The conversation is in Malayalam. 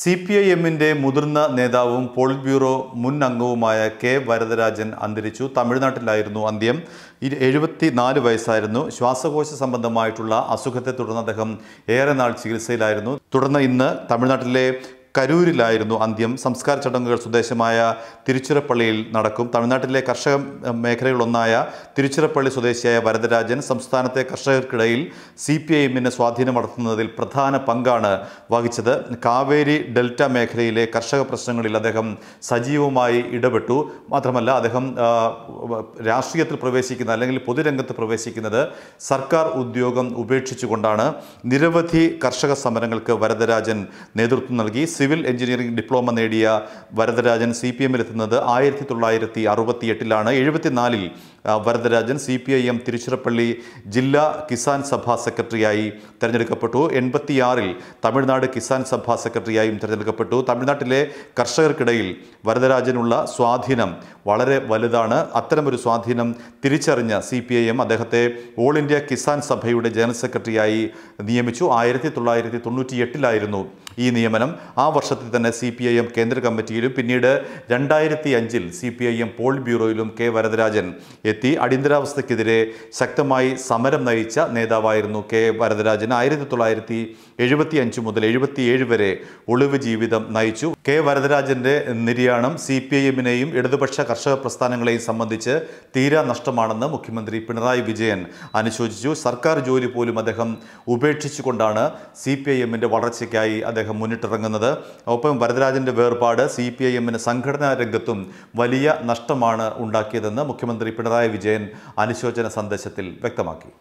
സി പി ഐ എമ്മിൻ്റെ മുതിർന്ന നേതാവും പോളിറ്റ് ബ്യൂറോ മുൻ അംഗവുമായ കെ വരദരാജൻ അന്തരിച്ചു തമിഴ്നാട്ടിലായിരുന്നു അന്ത്യം എഴുപത്തി നാല് വയസ്സായിരുന്നു ശ്വാസകോശ സംബന്ധമായിട്ടുള്ള അസുഖത്തെ തുടർന്ന് അദ്ദേഹം ഏറെ നാൾ ചികിത്സയിലായിരുന്നു തുടർന്ന് ഇന്ന് തമിഴ്നാട്ടിലെ കരൂരിലായിരുന്നു അന്ത്യം സംസ്കാര ചടങ്ങുകൾ സ്വദേശമായ തിരുച്ചിറപ്പള്ളിയിൽ നടക്കും തമിഴ്നാട്ടിലെ കർഷക മേഖലകളിലൊന്നായ തിരുച്ചിറപ്പള്ളി സ്വദേശിയായ വരദരാജൻ സംസ്ഥാനത്തെ കർഷകർക്കിടയിൽ സി പി ഐ എമ്മിനെ സ്വാധീനം വളർത്തുന്നതിൽ പ്രധാന പങ്കാണ് വഹിച്ചത് കാവേരി ഡെൽറ്റ മേഖലയിലെ കർഷക പ്രശ്നങ്ങളിൽ അദ്ദേഹം സജീവമായി ഇടപെട്ടു മാത്രമല്ല അദ്ദേഹം രാഷ്ട്രീയത്തിൽ പ്രവേശിക്കുന്ന അല്ലെങ്കിൽ പൊതുരംഗത്ത് പ്രവേശിക്കുന്നത് സർക്കാർ ഉദ്യോഗം ഉപേക്ഷിച്ചുകൊണ്ടാണ് നിരവധി കർഷക സമരങ്ങൾക്ക് വരദരാജൻ നേതൃത്വം നൽകി സിവിൽ എഞ്ചിനീയറിംഗ് ഡിപ്ലോമ നേടിയ വരദരാജൻ സി പി എമ്മിലെത്തുന്നത് ആയിരത്തി തൊള്ളായിരത്തി അറുപത്തിയെട്ടിലാണ് എഴുപത്തിനാലിൽ Varadarajan C P I M Tiruchirappalli ജില്ലാ കിസാൻ സഭാ സെക്രട്ടറിയായി തിരഞ്ഞെടുക്കപ്പെട്ടു എൺപത്തിയാറിൽ തമിഴ്നാട് കിസാൻ സഭാ സെക്രട്ടറിയായും തിരഞ്ഞെടുക്കപ്പെട്ടു തമിഴ്നാട്ടിലെ കർഷകർക്കിടയിൽ വരദരാജനുള്ള സ്വാധീനം വളരെ വലുതാണ് അത്തരമൊരു സ്വാധീനം തിരിച്ചറിഞ്ഞ സി പി ഐ എം അദ്ദേഹത്തെ ഓൾ ഇന്ത്യ കിസാൻ സഭയുടെ ജനറൽ സെക്രട്ടറിയായി നിയമിച്ചു ആയിരത്തി തൊള്ളായിരത്തി തൊണ്ണൂറ്റി എട്ടിലായിരുന്നു ഈ നിയമനം ആ വർഷത്തിൽ തന്നെ സി പി ഐ എം കേന്ദ്ര കമ്മിറ്റിയിലും പിന്നീട് രണ്ടായിരത്തി അഞ്ചിൽ സി പി ഐ എം പോൾ ബ്യൂറോയിലും കെ വരദരാജൻ എത്തി അടിയന്തരാവസ്ഥയ്ക്കെതിരെ ശക്തമായി സമരം നയിച്ച നേതാവായിരുന്നു കെ വരദരാജൻ ആയിരത്തി തൊള്ളായിരത്തി എഴുപത്തി അഞ്ച് മുതൽ എഴുപത്തിയേഴ് വരെ ഒളിവ് ജീവിതം നയിച്ചു കെ വരദരാജൻ്റെ നിര്യാണം സി പി ഐ എമ്മിനെയും ഇടതുപക്ഷ കർഷക പ്രസ്ഥാനങ്ങളെയും സംബന്ധിച്ച് തീരാ നഷ്ടമാണെന്ന് മുഖ്യമന്ത്രി പിണറായി വിജയൻ അനുശോചിച്ചു സർക്കാർ ജോലി പോലും അദ്ദേഹം ഉപേക്ഷിച്ചുകൊണ്ടാണ് സി പി ഐ എമ്മിൻ്റെ വളർച്ചയ്ക്കായി അദ്ദേഹം മുന്നിട്ടിറങ്ങുന്നത് ഒപ്പം വരദരാജൻ്റെ വേർപാട് സി പി ഐ എമ്മിന് സംഘടനാ രംഗത്തും വലിയ നഷ്ടമാണ് ഉണ്ടാക്കിയതെന്ന് മുഖ്യമന്ത്രി പിണറായി പിണറായി വിജയൻ അനുശോചന സന്ദേശത്തിൽ വ്യക്തമാക്കി